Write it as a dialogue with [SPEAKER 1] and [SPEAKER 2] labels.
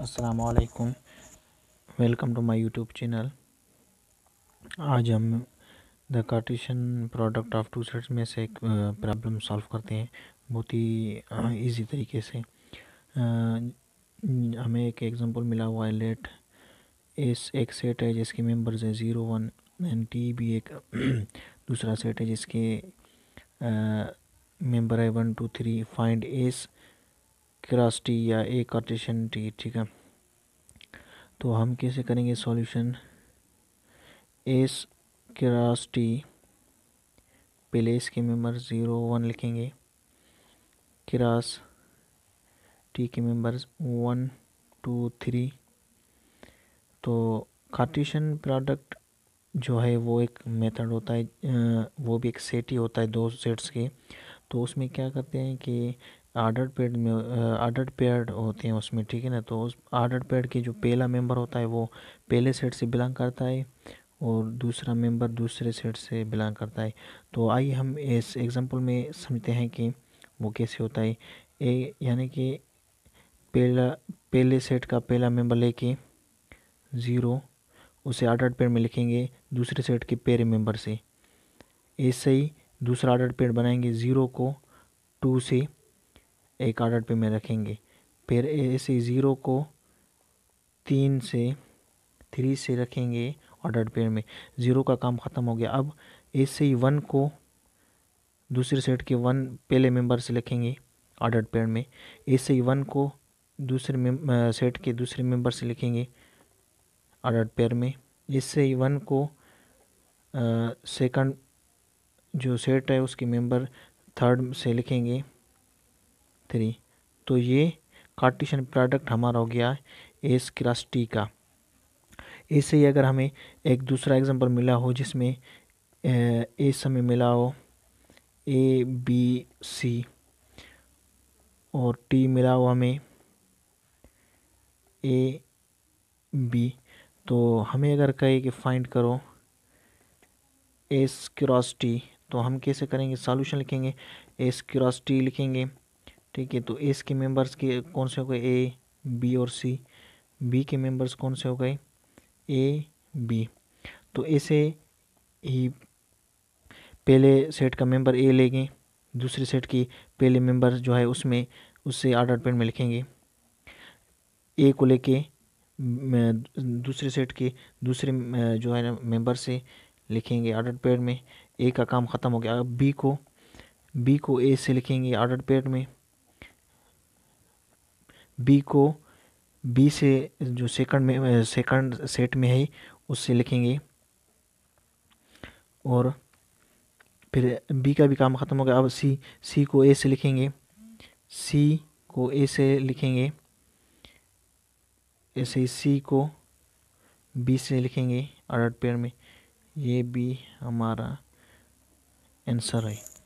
[SPEAKER 1] असलकुम welcome to my YouTube channel आज हम the Cartesian product of two sets में से एक प्रॉब्लम सॉल्व करते हैं बहुत ही इजी तरीके से हमें एक एग्जांपल मिला हुआ है लेट एस एक सेट है जिसके मेंबर्स हैं ज़ीरो वन एंड टी भी एक दूसरा सेट है जिसके मेंबर है one two three find S cross T या ए कार्टेशन टी ठीक है तो हम कैसे करेंगे सॉल्यूशन एस क्रॉस टी पहले इसके मेंबर ज़ीरो वन लिखेंगे क्रास टी के मेम्बर्स वन टू थ्री तो कार्टिशन प्रोडक्ट जो है वो एक मेथड होता है वो भी एक सेट ही होता है दो सेट्स के तो उसमें क्या करते हैं कि आर्डर पेड में आर्डर पेड होते हैं उसमें ठीक है ना तो उस आर्डर पेड के जो पहला मेंबर होता है वो पहले सेट से बिलोंग करता है और दूसरा मेंबर दूसरे सेट से बिलोंग करता है तो आइए हम इस एग्ज़ाम्पल में समझते हैं कि वो कैसे होता है ए यानी कि पहला पहले सेट का पहला मेंबर लेके ज़ीरो उसे आर्डर पेड में लिखेंगे दूसरे सेट के पेरे मेम्बर से ऐसे ही दूसरा आर्डर पेड बनाएंगे ज़ीरो को टू से एक आर्डर पे में रखेंगे फिर ऐसे ज़ीरो को तीन से थ्री से रखेंगे ऑर्डर पेयर में ज़ीरो का काम ख़त्म हो गया अब ऐसे ही वन को दूसरे सेट के वन पहले मेंबर से लिखेंगे ऑर्डर पेयर में ऐसे ही वन को दूसरे सेट के दूसरे मेंबर से लिखेंगे ऑर्डर पेयर में ऐसे ही वन को सेकंड जो सेट है उसके मेंबर थर्ड से लिखेंगे थ्री तो ये कार्टिशन प्रोडक्ट हमारा हो गया एस क्लास टी का ऐसे ही अगर हमें एक दूसरा एग्जांपल मिला हो जिसमें एस हमें मिला हो ए बी सी और टी मिला हो हमें ए बी तो हमें अगर कहे कि फाइंड करो एस क्यूरासिटी तो हम कैसे करेंगे सॉल्यूशन लिखेंगे एस क्यूरासिटी लिखेंगे ठीक है तो एस के मेंबर्स के कौन से हो गए ए बी और सी बी के मेंबर्स कौन से हो गए ए बी तो ऐसे ही पहले सेट का मेंबर ए लेंगे दूसरे सेट की पहले मेंबर जो है उसमें उससे आर्डर पेंट में लिखेंगे ए को लेके दूसरे सेट के दूसरे जो है ना मेंबर से लिखेंगे आर्डर पेड में ए का काम ख़त्म हो गया अब बी को बी को ए से लिखेंगे आर्डर पेड में बी को बी से जो सेकंड में सेकंड सेट में है उससे लिखेंगे और फिर बी का भी काम ख़त्म हो गया अब सी सी को ए से लिखेंगे सी को ए से लिखेंगे ऐसे ही सी को बी से लिखेंगे अर्ड पेयर में ये भी हमारा आंसर है